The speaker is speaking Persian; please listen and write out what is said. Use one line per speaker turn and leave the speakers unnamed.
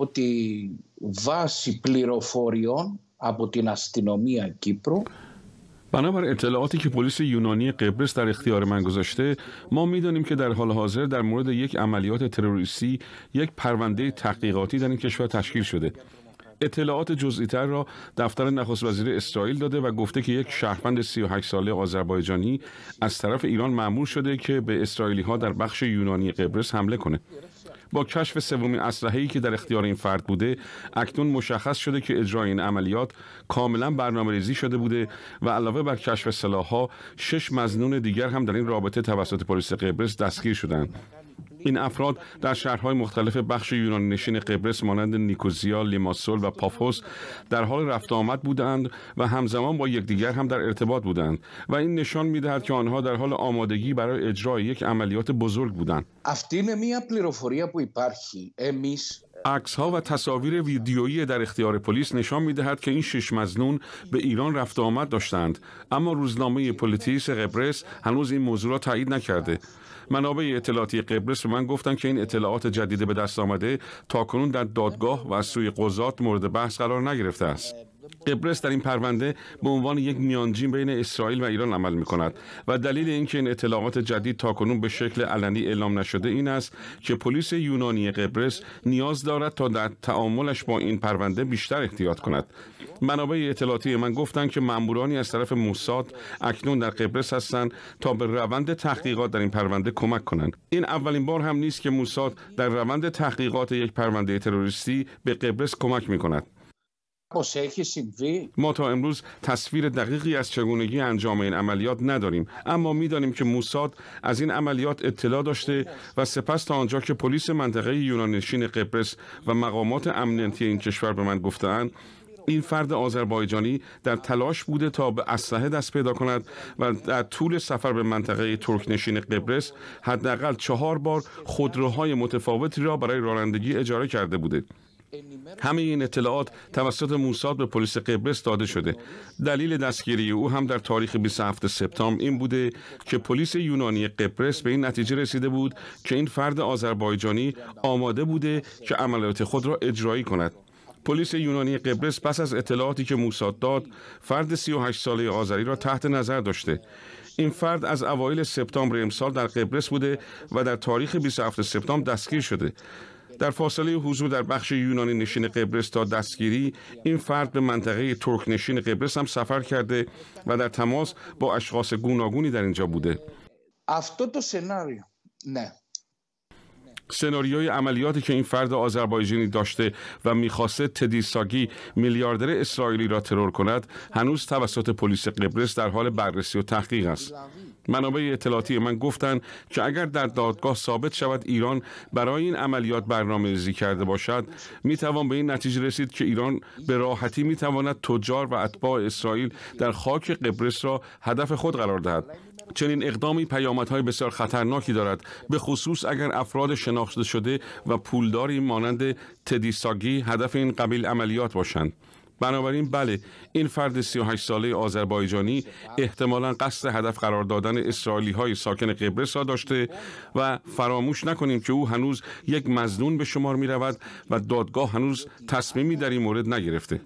ότι βάσει πληροφοριών από την αστυνομία Κύπρου بنابر اطلاعاتی که پلیس یونانی قبرس در اختیار من گذاشته ما میدانیم که در حال حاضر در مورد یک عملیات تروریستی یک پرونده تحقیقاتی در این کشور تشکیل شده اطلاعات جزئی تر را دفتر نخست وزیر اسرائیل داده و گفته که یک شهروند 38 ساله آذربایجانی از طرف ایران مأمور شده که به اسرائیلی ها در بخش یونانی قبرس حمله کنه. با کشف سومین ای که در اختیار این فرد بوده اکنون مشخص شده که اجرای این عملیات کاملا ریزی شده بوده و علاوه بر کشف ها شش مزنون دیگر هم در این رابطه توسط پلیس قبرس دستگیر شدند این افراد در شهرهای مختلف بخش یونان نشین قبرس مانند نیکوزیا، لیماسول و پافوس در حال رفت آمد بودند و همزمان با یکدیگر هم در ارتباط بودند و این نشان میدهد که آنها در حال آمادگی برای اجرای یک عملیات بزرگ بودند. عکس ها و تصاویر ویدیویی در اختیار پلیس نشان می که این شش مزنون به ایران رفت آمد داشتند اما روزنامه پلیتیس قبرس هنوز این موضوع را تایید نکرده منابع اطلاعاتی قبرس به من گفتند که این اطلاعات جدید به دست آمده تاکنون در دادگاه و از سوی قضات مورد بحث قرار نگرفته است قبرس در این پرونده به عنوان یک میانجین بین اسرائیل و ایران عمل می کند و دلیل اینکه این اطلاعات جدید تاکنون به شکل علنی اعلام نشده این است که پلیس یونانی قبرس نیاز دارد تا در تعاملش با این پرونده بیشتر احتیاط کند منابع اطلاعاتی من گفتند که مامورانی از طرف موساد اکنون در قبرس هستند تا به روند تحقیقات در این پرونده کمک کنند این اولین بار هم نیست که موساد در روند تحقیقات یک پرونده تروریستی به قبرس کمک می کند ما تا امروز تصویر دقیقی از چگونگی انجام این عملیات نداریم اما میدانیم که موساد از این عملیات اطلاع داشته و سپس تا آنجا که پلیس منطقه یونانشین قبرس و مقامات امنیتی این کشور به من گفتند این فرد آذربایجانی در تلاش بوده تا به اسلحه دست پیدا کند و در طول سفر به منطقه ترکنشین قبرس حداقل چهار بار خودروهای متفاوتی را برای رانندگی اجاره کرده بوده همه این اطلاعات توسط موساد به پلیس قبرس داده شده دلیل دستگیری او هم در تاریخ 27 سپتامبر این بوده که پلیس یونانی قبرس به این نتیجه رسیده بود که این فرد آذربایجانی آماده بوده که عملیات خود را اجرایی کند پلیس یونانی قبرس پس از اطلاعاتی که موساد داد فرد 38 ساله آذری را تحت نظر داشته این فرد از اوایل سپتامبر امسال در قبرس بوده و در تاریخ 27 سپتامبر دستگیر شده در فاصله حضور در بخش یونانی نشین قبرس تا دستگیری این فرد به منطقه ترک نشین قبرس هم سفر کرده و در تماس با اشخاص گوناگونی در اینجا بوده. سناریوی عملیاتی که این فرد آذربایجانی داشته و میخواسته تدیساگی ساگی میلیاردر اسرائیلی را ترور کند هنوز توسط پلیس قبرس در حال بررسی و تحقیق است منابع اطلاعاتی من گفتند که اگر در دادگاه ثابت شود ایران برای این عملیات برنامه ریزی کرده باشد می توان به این نتیجه رسید که ایران به راحتی می تجار و اتباع اسرائیل در خاک قبرس را هدف خود قرار دهد چنین اقدامی پیامدهای بسیار خطرناکی دارد به خصوص اگر افراد شنا شناخته شده و پولداری مانند تدیساگی هدف این قبیل عملیات باشند بنابراین بله این فرد 38 ساله آذربایجانی احتمالا قصد هدف قرار دادن اسرائیلی های ساکن قبرس را داشته و فراموش نکنیم که او هنوز یک مزنون به شمار می رود و دادگاه هنوز تصمیمی در این مورد نگرفته